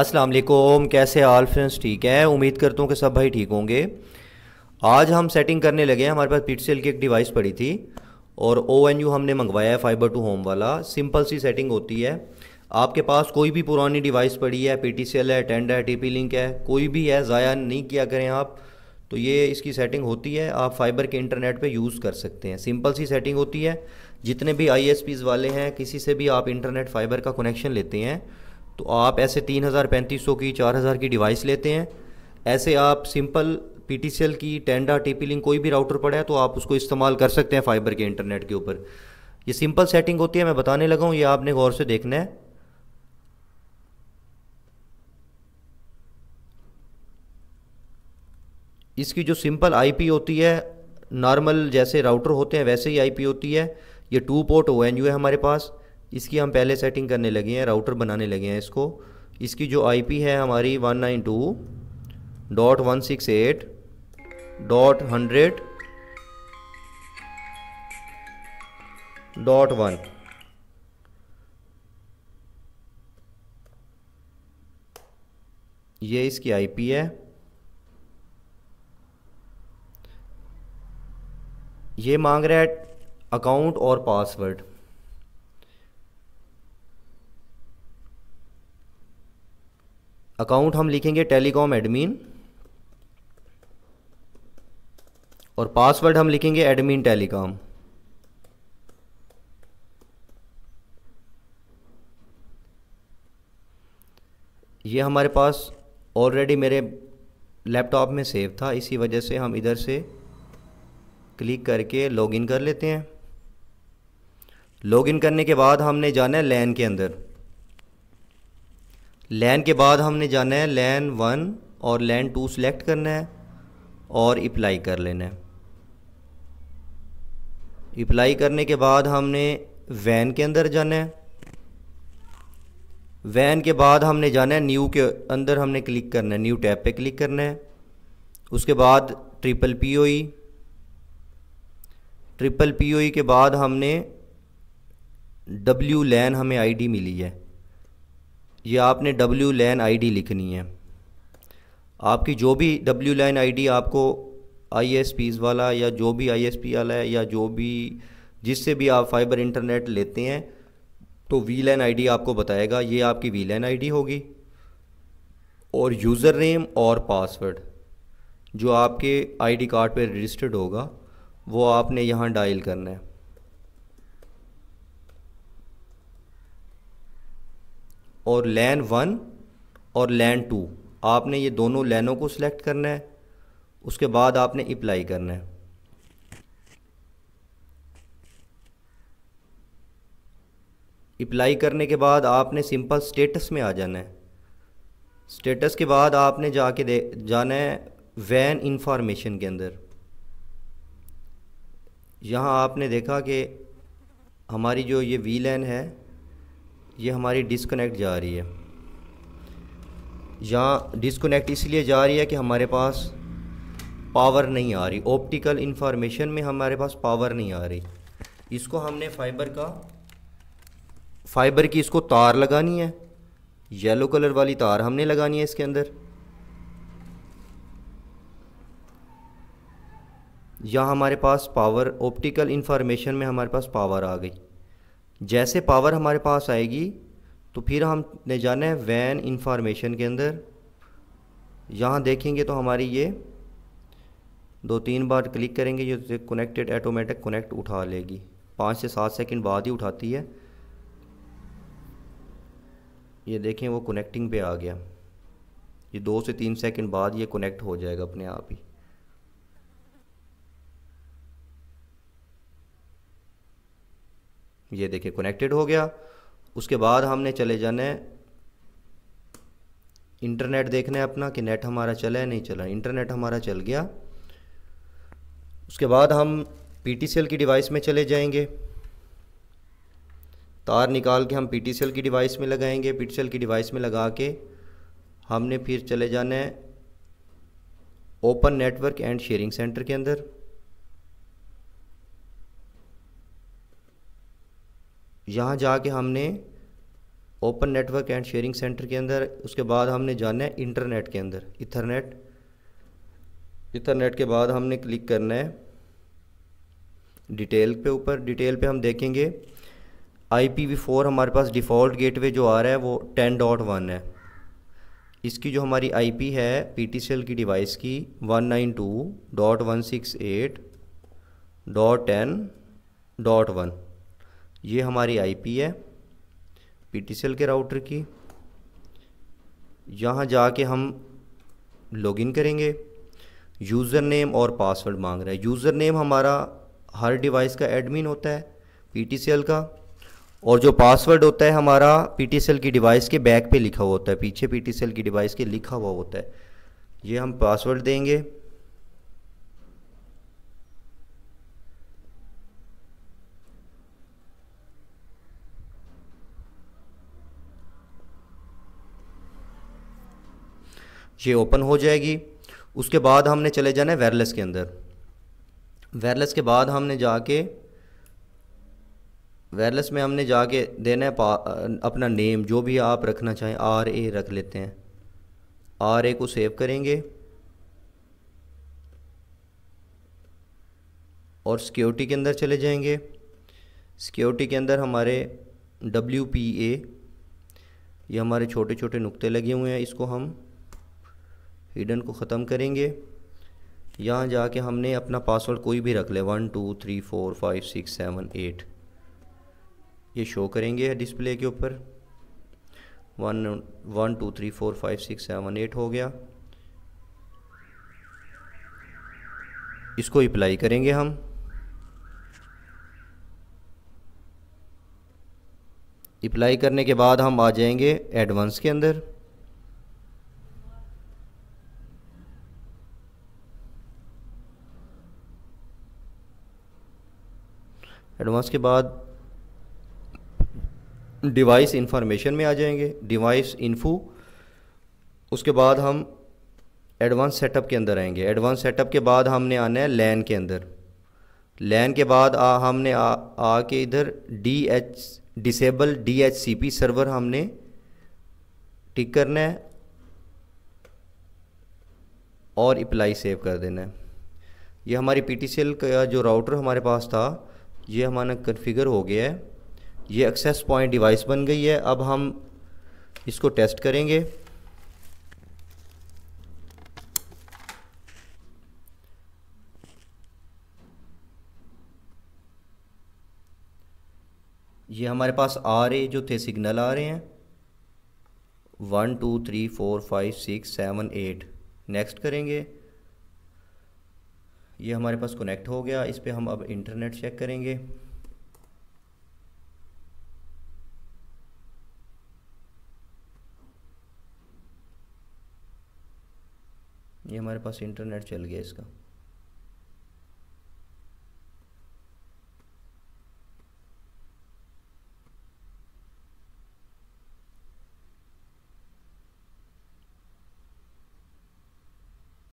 अस्सलाम वालेकुम कैसे आल फ्रेंड्स ठीक है उम्मीद करता हूँ कि सब भाई ठीक होंगे आज हम सेटिंग करने लगे हैं हमारे पास पिटसेल की एक डिवाइस पड़ी थी और ओ एन यू हमने मंगवाया है फाइबर टू होम वाला सिंपल सी सेटिंग होती है आपके पास कोई भी पुरानी डिवाइस पड़ी है पी टी सी एल है टेंड है टी पी लिंक है कोई भी है ज़ाया नहीं किया करें आप तो ये इसकी सेटिंग होती है आप फाइबर के इंटरनेट पे यूज़ कर सकते हैं सिंपल सी सेटिंग होती है जितने भी आई वाले हैं किसी से भी आप इंटरनेट फाइबर का कनेक्शन लेते हैं तो आप ऐसे तीन हज़ार पैंतीस सौ की चार हज़ार की डिवाइस लेते हैं ऐसे आप simple P T C L की टेंडा टी पी लिंक कोई भी राउटर पड़ा है तो आप उसको इस्तेमाल कर सकते हैं फाइबर के इंटरनेट के ऊपर ये सिंपल सेटिंग होती है मैं बताने लगा हूँ ये आपने गौर से देखना है इसकी जो सिंपल आईपी होती है नॉर्मल जैसे राउटर होते हैं वैसे ही आईपी होती है ये टू पोर्ट ओ है हमारे पास इसकी हम पहले सेटिंग करने लगे हैं राउटर बनाने लगे हैं इसको इसकी जो आईपी है हमारी one nine two dot one six eight dot hundred dot one ये इसकी आईपी है ये मांग रहा है अकाउंट और पासवर्ड अकाउंट हम लिखेंगे टेलीकॉम एडमिन और पासवर्ड हम लिखेंगे एडमिन टेलीकॉम ये हमारे पास ऑलरेडी मेरे लैपटॉप में सेव था इसी वजह से हम इधर से क्लिक करके लॉगिन कर लेते हैं लॉगिन करने के बाद हमने जाना है लैन के अंदर लैन के बाद हमने जाना है लैन वन और लैन टू सेलेक्ट करना है और अप्लाई कर लेना है अप्लाई करने के बाद हमने वैन के अंदर जाना है वैन के बाद हमने जाना है न्यू के अंदर हमने क्लिक करना है न्यू टैब पे क्लिक करना है उसके बाद triple P O triple P के बाद हमने डब्ल्यू लैन हमें आईडी मिली है ये आपने डब्ल्यू लैन आई लिखनी है आपकी जो भी डब्ल्यू लैन आई आपको पीज़ वाला या जो भी पी वाला है या जो भी जिससे भी आप फाइबर इंटरनेट लेते हैं तो वी लैन आई आपको बताएगा ये आपकी वी लैन आई होगी और यूज़र नेम और पासवर्ड जो आपके आईडी कार्ड पर रजिस्टर्ड होगा वो आपने यहाँ डायल करना है और लैन वन और लैन टू आपने ये दोनों लैनों को सिलेक्ट करना है उसके बाद आपने अप्लाई करना है अप्लाई करने के बाद आपने सिंपल स्टेटस में आ जाना है स्टेटस के बाद आपने जाके दे जाना है वैन इंफॉर्मेशन के अंदर यहाँ आपने देखा कि हमारी जो ये वी लैन है ये हमारी डिसकनेक्ट जा रही है यहाँ डिसकनेक्ट इसलिए जा रही है कि हमारे पास पावर नहीं आ रही ऑप्टिकल इंफॉर्मेशन में हमारे पास पावर नहीं आ रही इसको हमने फाइबर का फाइबर की इसको तार लगानी है येलो कलर वाली तार हमने लगानी है इसके अंदर या हमारे पास पावर ऑप्टिकल इंफॉर्मेशन में हमारे पास पावर आ गई जैसे पावर हमारे पास आएगी तो फिर हमने जाना है वैन इंफॉर्मेशन के अंदर यहाँ देखेंगे तो हमारी ये दो तीन बार क्लिक करेंगे ये कनेक्टेड ऐटोमेटिक कनेक्ट उठा लेगी पाँच से सात सेकंड बाद ही उठाती है ये देखें वो कनेक्टिंग पे आ गया ये दो से तीन सेकंड बाद ये कनेक्ट हो जाएगा अपने आप ही ये देखिए कनेक्टेड हो गया उसके बाद हमने चले जाना है इंटरनेट देखना है अपना कि नेट हमारा चला है नहीं चला इंटरनेट हमारा चल गया उसके बाद हम पी की डिवाइस में चले जाएंगे तार निकाल के हम पी की डिवाइस में लगाएंगे पी की डिवाइस में लगा के हमने फिर चले जाना है open network and sharing center के अंदर यहाँ जाके हमने open network and sharing center के अंदर उसके बाद हमने जाना है इंटरनेट के अंदर इथरनेट इथरनेट के बाद हमने क्लिक करना है डिटेल पे ऊपर डिटेल पे हम देखेंगे आई पी वी फोर हमारे पास डिफ़ॉल्ट गेटवे जो आ रहा है वो टेन डॉट वन है इसकी जो हमारी आई पी है पी टी सी एल की डिवाइस की one nine two dot one six eight dot ten dot one ये हमारी आईपी है पीटीसीएल के राउटर की यहाँ जाके हम लॉगिन करेंगे यूज़र नेम और पासवर्ड मांग रहा है यूज़र नेम हमारा हर डिवाइस का एडमिन होता है पीटीसीएल का और जो पासवर्ड होता है हमारा पीटीसीएल की डिवाइस के बैक पे लिखा हुआ होता है पीछे पीटीसीएल की डिवाइस के लिखा हुआ होता है ये हम पासवर्ड देंगे ये ओपन हो जाएगी उसके बाद हमने चले जाना है वायरलेस के अंदर वायरलेस के बाद हमने जाके वायरलेस में हमने जाके देना है अपना नेम जो भी आप रखना चाहें आर ए रख लेते हैं आर ए को सेव करेंगे और सिक्योरिटी के अंदर चले जाएंगे सिक्योरिटी के अंदर हमारे डब्ल्यू पी ए ये हमारे छोटे छोटे नुक्ते लगे हुए हैं इसको हम हिडन को ख़त्म करेंगे यहाँ जाके हमने अपना पासवर्ड कोई भी रख ले one two three four five six seven eight ये शो करेंगे डिस्प्ले के ऊपर one one two three four five six seven eight हो गया इसको अप्लाई करेंगे हम अप्लाई करने के बाद हम आ जाएंगे एडवांस के अंदर एडवांस के बाद डिवाइस इंफॉर्मेशन में आ जाएंगे डिवाइस इन्फो उसके बाद हम एडवांस सेटअप के अंदर आएंगे एडवांस सेटअप के बाद हमने आना है लैन के अंदर लैन के बाद आ, हमने आ, आ के इधर D H disable D H C P server हमने टिक करना है और अप्लाई सेव कर देना है ये हमारी पी टी सी एल का जो राउटर हमारे पास था ये हमारा कन्फिगर हो गया है ये एक्सेस पॉइंट डिवाइस बन गई है अब हम इसको टेस्ट करेंगे ये हमारे पास आ रहे जो थे सिग्नल आ रहे हैं one two three four five six seven eight next करेंगे ये हमारे पास कनेक्ट हो गया इस पर हम अब इंटरनेट चेक करेंगे ये हमारे पास इंटरनेट चल गया इसका